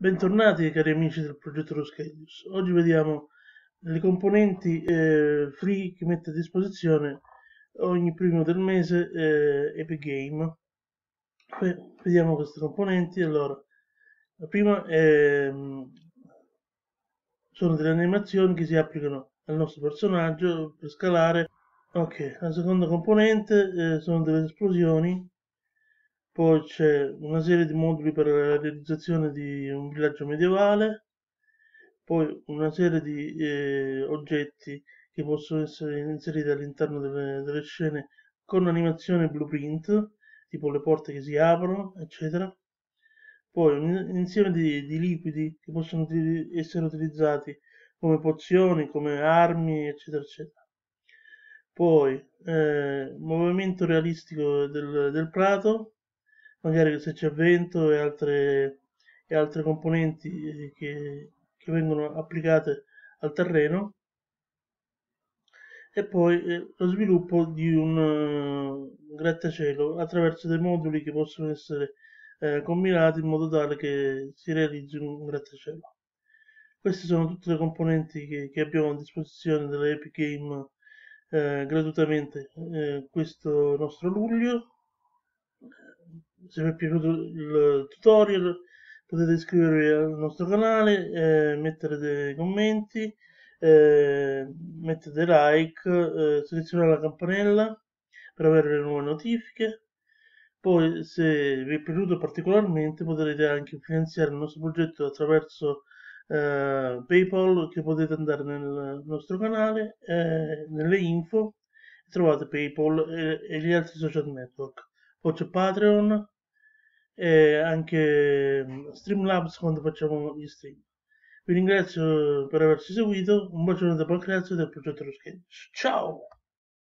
Bentornati cari amici del progetto Roschelius. Oggi vediamo le componenti eh, free che mette a disposizione ogni primo del mese eh, Epic Game. Beh, vediamo queste componenti. Allora, la prima è, mm, sono delle animazioni che si applicano al nostro personaggio per scalare. Ok, la seconda componente eh, sono delle esplosioni poi c'è una serie di moduli per la realizzazione di un villaggio medievale, poi una serie di eh, oggetti che possono essere inseriti all'interno delle, delle scene con animazione blueprint, tipo le porte che si aprono, eccetera. Poi un insieme di, di liquidi che possono di, essere utilizzati come pozioni, come armi, eccetera, eccetera. Poi eh, movimento realistico del, del prato, magari se c'è vento e altre, e altre componenti eh, che, che, vengono applicate al terreno e poi eh, lo sviluppo di un eh, grattacielo attraverso dei moduli che possono essere eh, combinati in modo tale che si realizzi un grattacielo. Queste sono tutte le componenti che, che abbiamo a disposizione dell'Epic Game eh, gratuitamente eh, questo nostro luglio se vi è piaciuto il tutorial potete iscrivervi al nostro canale, eh, mettere dei commenti, eh, mettete like, eh, selezionare la campanella per avere le nuove notifiche. Poi se vi è piaciuto particolarmente potrete anche finanziare il nostro progetto attraverso eh, PayPal che potete andare nel nostro canale, eh, nelle info, trovate PayPal e, e gli altri social network. Poi c'è Patreon e anche mm, Streamlabs quando facciamo gli stream. Vi ringrazio per averci seguito, un bacione da Pancrazio del progetto Lo Sketch. Ciao!